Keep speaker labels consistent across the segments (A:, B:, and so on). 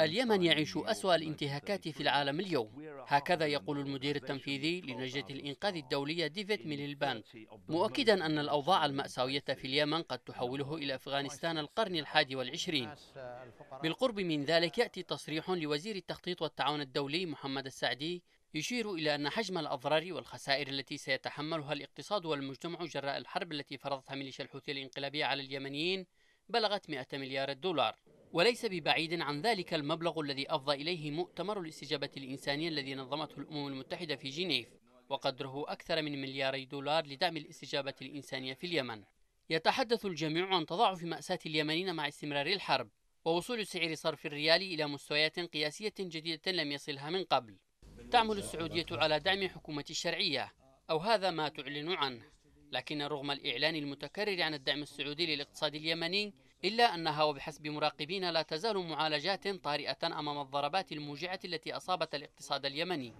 A: اليمن يعيش أسوأ الانتهاكات في العالم اليوم هكذا يقول المدير التنفيذي للجنة الإنقاذ الدولية ديفيد ميليلبان مؤكدا أن الأوضاع المأساوية في اليمن قد تحوله إلى أفغانستان القرن الحادي والعشرين uh, بالقرب من ذلك يأتي تصريح لوزير التخطيط والتعاون الدولي محمد السعدي يشير إلى أن حجم الأضرار والخسائر التي سيتحملها الاقتصاد والمجتمع جراء الحرب التي فرضتها ميليشيا الحوثي الانقلابية على اليمنيين بلغت 100 مليار دولار وليس ببعيد عن ذلك المبلغ الذي أفضى إليه مؤتمر الاستجابة الإنسانية الذي نظمته الأمم المتحدة في جنيف وقدره أكثر من ملياري دولار لدعم الاستجابة الإنسانية في اليمن يتحدث الجميع عن تضاعف مأساة اليمنيين مع استمرار الحرب ووصول سعر صرف الريال إلى مستويات قياسية جديدة لم يصلها من قبل تعمل السعودية على دعم حكومة الشرعية أو هذا ما تعلن عنه لكن رغم الإعلان المتكرر عن الدعم السعودي للاقتصاد اليمني إلا أنها وبحسب مراقبين لا تزال معالجات طارئة أمام الضربات الموجعة التي أصابت الاقتصاد اليمني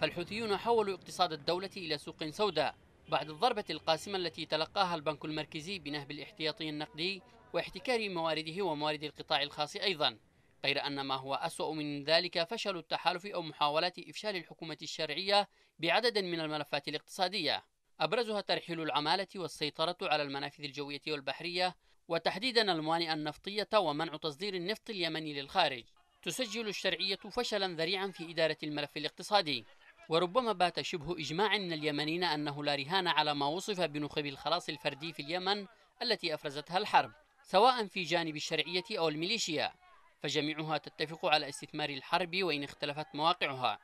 A: فالحوثيون حولوا اقتصاد الدولة إلى سوق سوداء بعد الضربة القاسمة التي تلقاها البنك المركزي بنهب الاحتياطي النقدي واحتكار موارده وموارد القطاع الخاص أيضا غير أن ما هو أسوأ من ذلك فشل التحالف أو محاولات إفشال الحكومة الشرعية بعدد من الملفات الاقتصادية أبرزها ترحيل العمالة والسيطرة على المنافذ الجوية والبحرية وتحديدا الموانئ النفطية ومنع تصدير النفط اليمني للخارج تسجل الشرعية فشلا ذريعا في إدارة الملف الاقتصادي وربما بات شبه إجماع من اليمنيين أنه لا رهان على ما وصف بنخب الخلاص الفردي في اليمن التي أفرزتها الحرب سواء في جانب الشرعية أو الميليشيا فجميعها تتفق على استثمار الحرب وإن اختلفت مواقعها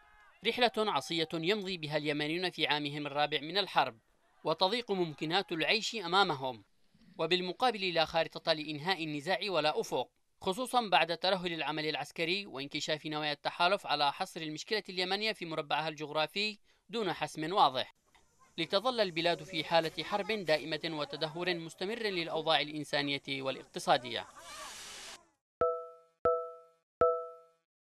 A: رحلة عصية يمضي بها اليمنيون في عامهم الرابع من الحرب وتضيق ممكنات العيش أمامهم وبالمقابل لا خارطة لإنهاء النزاع ولا أفق خصوصا بعد ترهل العمل العسكري وانكشاف نوايا التحالف على حصر المشكلة اليمنية في مربعها الجغرافي دون حسم واضح لتظل البلاد في حالة حرب دائمة وتدهور مستمر للأوضاع الإنسانية والاقتصادية